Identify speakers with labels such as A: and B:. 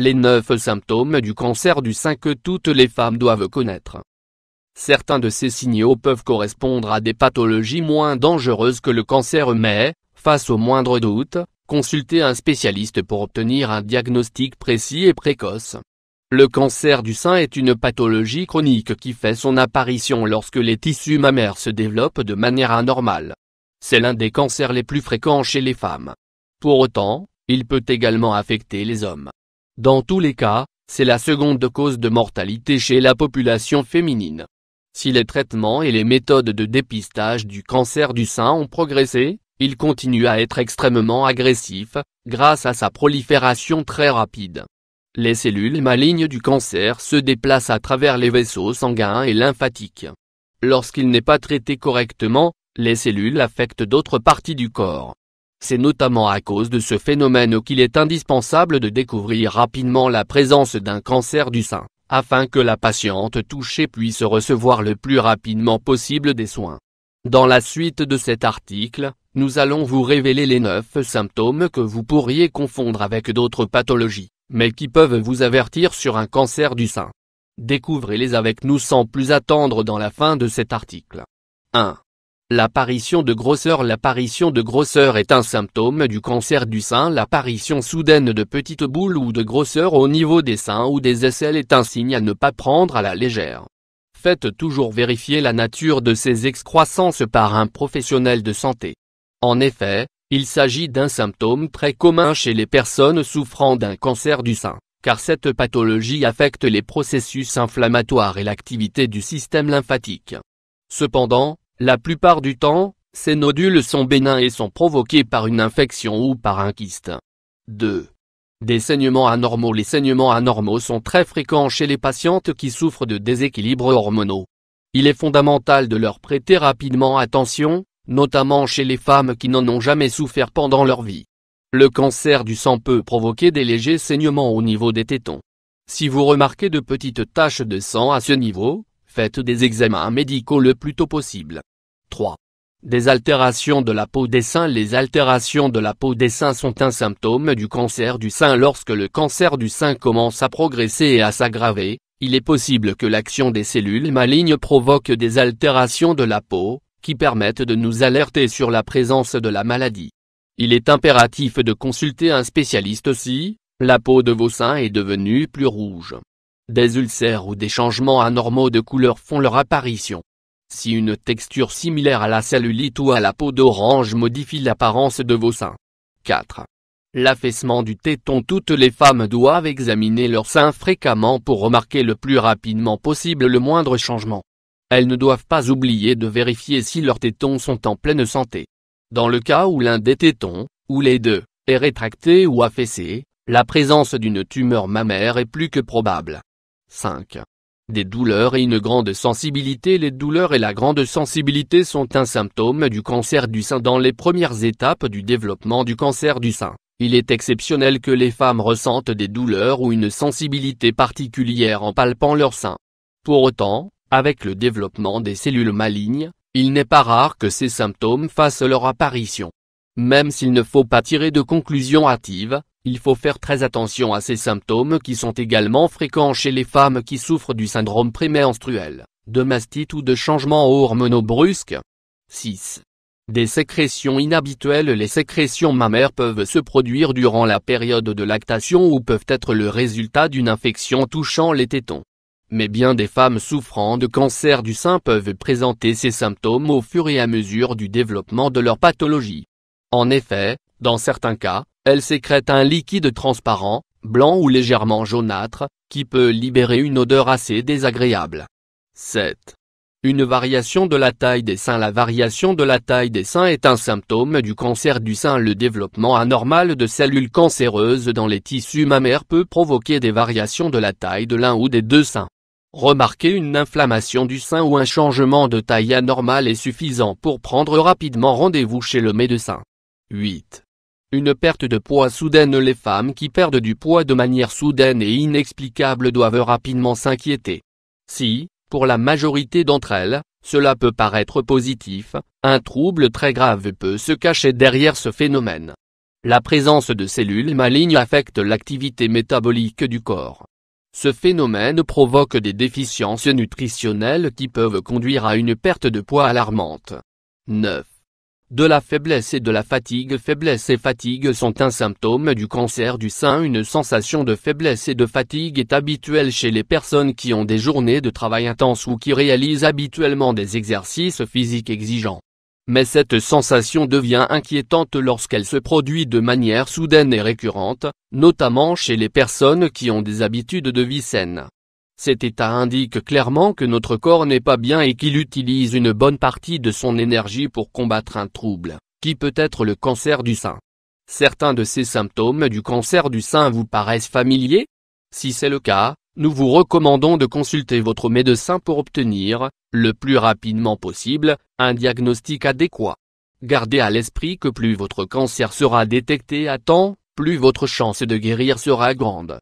A: les neuf symptômes du cancer du sein que toutes les femmes doivent connaître. Certains de ces signaux peuvent correspondre à des pathologies moins dangereuses que le cancer mais, face au moindre doute, consultez un spécialiste pour obtenir un diagnostic précis et précoce. Le cancer du sein est une pathologie chronique qui fait son apparition lorsque les tissus mammaires se développent de manière anormale. C'est l'un des cancers les plus fréquents chez les femmes. Pour autant, il peut également affecter les hommes. Dans tous les cas, c'est la seconde cause de mortalité chez la population féminine. Si les traitements et les méthodes de dépistage du cancer du sein ont progressé, il continue à être extrêmement agressif, grâce à sa prolifération très rapide. Les cellules malignes du cancer se déplacent à travers les vaisseaux sanguins et lymphatiques. Lorsqu'il n'est pas traité correctement, les cellules affectent d'autres parties du corps. C'est notamment à cause de ce phénomène qu'il est indispensable de découvrir rapidement la présence d'un cancer du sein, afin que la patiente touchée puisse recevoir le plus rapidement possible des soins. Dans la suite de cet article, nous allons vous révéler les 9 symptômes que vous pourriez confondre avec d'autres pathologies, mais qui peuvent vous avertir sur un cancer du sein. Découvrez-les avec nous sans plus attendre dans la fin de cet article. 1. L'apparition de grosseur L'apparition de grosseur est un symptôme du cancer du sein L'apparition soudaine de petites boules ou de grosseur au niveau des seins ou des aisselles est un signe à ne pas prendre à la légère. Faites toujours vérifier la nature de ces excroissances par un professionnel de santé. En effet, il s'agit d'un symptôme très commun chez les personnes souffrant d'un cancer du sein, car cette pathologie affecte les processus inflammatoires et l'activité du système lymphatique. Cependant, la plupart du temps, ces nodules sont bénins et sont provoqués par une infection ou par un kyste. 2. Des saignements anormaux Les saignements anormaux sont très fréquents chez les patientes qui souffrent de déséquilibres hormonaux. Il est fondamental de leur prêter rapidement attention, notamment chez les femmes qui n'en ont jamais souffert pendant leur vie. Le cancer du sang peut provoquer des légers saignements au niveau des tétons. Si vous remarquez de petites taches de sang à ce niveau, faites des examens médicaux le plus tôt possible. 3. Des altérations de la peau des seins Les altérations de la peau des seins sont un symptôme du cancer du sein lorsque le cancer du sein commence à progresser et à s'aggraver, il est possible que l'action des cellules malignes provoque des altérations de la peau, qui permettent de nous alerter sur la présence de la maladie. Il est impératif de consulter un spécialiste si, la peau de vos seins est devenue plus rouge. Des ulcères ou des changements anormaux de couleur font leur apparition. Si une texture similaire à la cellulite ou à la peau d'orange modifie l'apparence de vos seins. 4. L'affaissement du téton Toutes les femmes doivent examiner leurs seins fréquemment pour remarquer le plus rapidement possible le moindre changement. Elles ne doivent pas oublier de vérifier si leurs tétons sont en pleine santé. Dans le cas où l'un des tétons, ou les deux, est rétracté ou affaissé, la présence d'une tumeur mammaire est plus que probable. 5. Des douleurs et une grande sensibilité Les douleurs et la grande sensibilité sont un symptôme du cancer du sein dans les premières étapes du développement du cancer du sein. Il est exceptionnel que les femmes ressentent des douleurs ou une sensibilité particulière en palpant leur sein. Pour autant, avec le développement des cellules malignes, il n'est pas rare que ces symptômes fassent leur apparition. Même s'il ne faut pas tirer de conclusions hâtives, il faut faire très attention à ces symptômes qui sont également fréquents chez les femmes qui souffrent du syndrome prémenstruel, de mastite ou de changements hormonaux brusques. 6. Des sécrétions inhabituelles Les sécrétions mammaires peuvent se produire durant la période de lactation ou peuvent être le résultat d'une infection touchant les tétons. Mais bien des femmes souffrant de cancer du sein peuvent présenter ces symptômes au fur et à mesure du développement de leur pathologie. En effet, dans certains cas, elle sécrète un liquide transparent, blanc ou légèrement jaunâtre, qui peut libérer une odeur assez désagréable. 7. Une variation de la taille des seins La variation de la taille des seins est un symptôme du cancer du sein. Le développement anormal de cellules cancéreuses dans les tissus mammaires peut provoquer des variations de la taille de l'un ou des deux seins. Remarquez une inflammation du sein ou un changement de taille anormal est suffisant pour prendre rapidement rendez-vous chez le médecin. 8. Une perte de poids soudaine Les femmes qui perdent du poids de manière soudaine et inexplicable doivent rapidement s'inquiéter. Si, pour la majorité d'entre elles, cela peut paraître positif, un trouble très grave peut se cacher derrière ce phénomène. La présence de cellules malignes affecte l'activité métabolique du corps. Ce phénomène provoque des déficiences nutritionnelles qui peuvent conduire à une perte de poids alarmante. 9 de la faiblesse et de la fatigue. Faiblesse et fatigue sont un symptôme du cancer du sein. Une sensation de faiblesse et de fatigue est habituelle chez les personnes qui ont des journées de travail intenses ou qui réalisent habituellement des exercices physiques exigeants. Mais cette sensation devient inquiétante lorsqu'elle se produit de manière soudaine et récurrente, notamment chez les personnes qui ont des habitudes de vie saine. Cet état indique clairement que notre corps n'est pas bien et qu'il utilise une bonne partie de son énergie pour combattre un trouble, qui peut être le cancer du sein. Certains de ces symptômes du cancer du sein vous paraissent familiers Si c'est le cas, nous vous recommandons de consulter votre médecin pour obtenir, le plus rapidement possible, un diagnostic adéquat. Gardez à l'esprit que plus votre cancer sera détecté à temps, plus votre chance de guérir sera grande.